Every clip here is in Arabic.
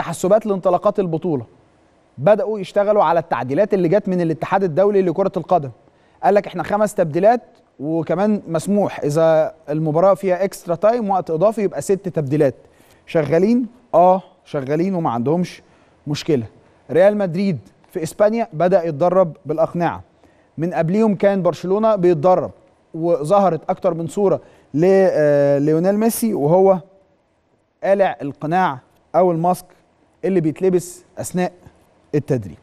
التحسبات لانطلاقات البطوله بداوا يشتغلوا على التعديلات اللي جت من الاتحاد الدولي لكره القدم قال لك احنا خمس تبديلات وكمان مسموح اذا المباراه فيها اكسترا تايم وقت اضافي يبقى ست تبديلات شغالين اه شغالين وما عندهمش مشكله ريال مدريد في اسبانيا بدا يتدرب بالاقنعه من قبليهم كان برشلونه بيتدرب وظهرت اكتر من صوره لليونيل آه، ميسي وهو قالع القناع او الماسك اللي بيتلبس اثناء التدريب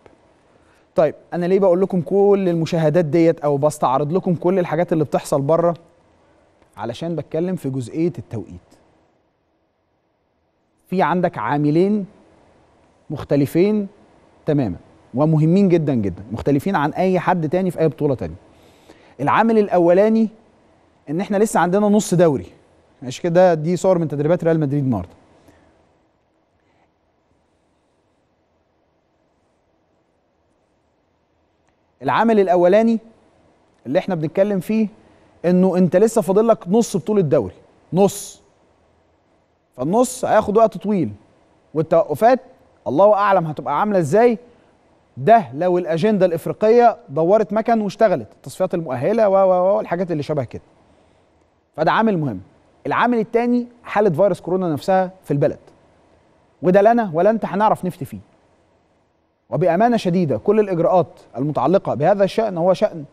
طيب انا ليه بقول لكم كل المشاهدات ديت او بستعرض لكم كل الحاجات اللي بتحصل بره علشان بتكلم في جزئيه التوقيت في عندك عاملين مختلفين تماما ومهمين جدا جدا مختلفين عن اي حد تاني في اي بطوله تانية العامل الاولاني ان احنا لسه عندنا نص دوري ماشي كده دي صور من تدريبات ريال مدريد النهارده العامل الاولاني اللي احنا بنتكلم فيه انه انت لسه فاضل لك نص بطوله الدوري نص فالنص هياخد وقت طويل والتوقفات الله اعلم هتبقى عامله ازاي ده لو الاجنده الافريقيه دورت مكن واشتغلت التصفيات المؤهله و والحاجات اللي شبه كده فده عامل مهم العامل الثاني حاله فيروس كورونا نفسها في البلد وده لا انا ولا انت هنعرف نفتي فيه وبامانه شديده كل الاجراءات المتعلقه بهذا الشان هو شان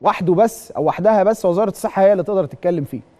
وحده بس او وحدها بس وزاره الصحه هي اللي تقدر تتكلم فيه